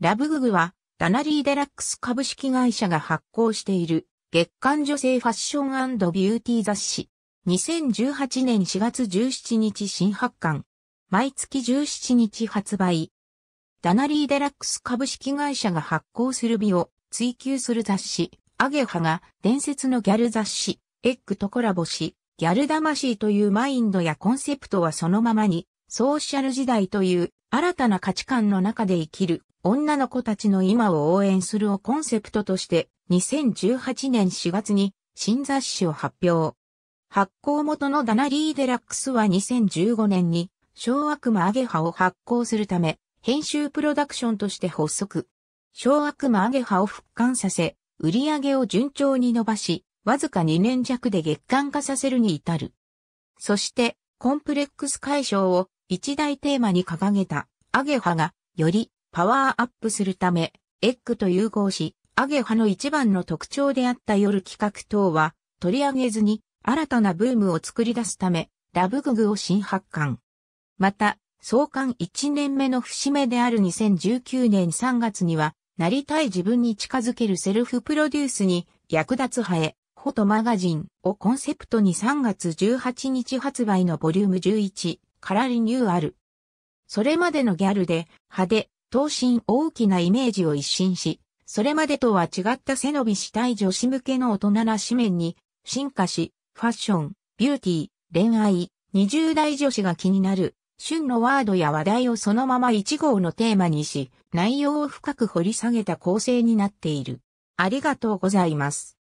ラブググは、ダナリーデラックス株式会社が発行している、月刊女性ファッションビューティー雑誌。2018年4月17日新発刊。毎月17日発売。ダナリーデラックス株式会社が発行する美を追求する雑誌、アゲハが伝説のギャル雑誌、エッグとコラボし、ギャル魂というマインドやコンセプトはそのままにソーシャル時代という新たな価値観の中で生きる女の子たちの今を応援するをコンセプトとして2018年4月に新雑誌を発表。発行元のダナリー・デラックスは2015年に小悪魔アゲハを発行するため編集プロダクションとして発足。小悪魔アゲハを復刊させ、売り上げを順調に伸ばし、わずか2年弱で月間化させるに至る。そして、コンプレックス解消を一大テーマに掲げたアゲハがよりパワーアップするため、エッグと融合し、アゲハの一番の特徴であった夜企画等は取り上げずに新たなブームを作り出すため、ラブググを新発刊。また、創刊1年目の節目である2019年3月には、なりたい自分に近づけるセルフプロデュースに役立つハエ、フォトマガジンをコンセプトに3月18日発売のボリューム11、からリニューアル。それまでのギャルで派手、等身大きなイメージを一新し、それまでとは違った背伸びしたい女子向けの大人な紙面に進化し、ファッション、ビューティー、恋愛、20代女子が気になる、旬のワードや話題をそのまま1号のテーマにし、内容を深く掘り下げた構成になっている。ありがとうございます。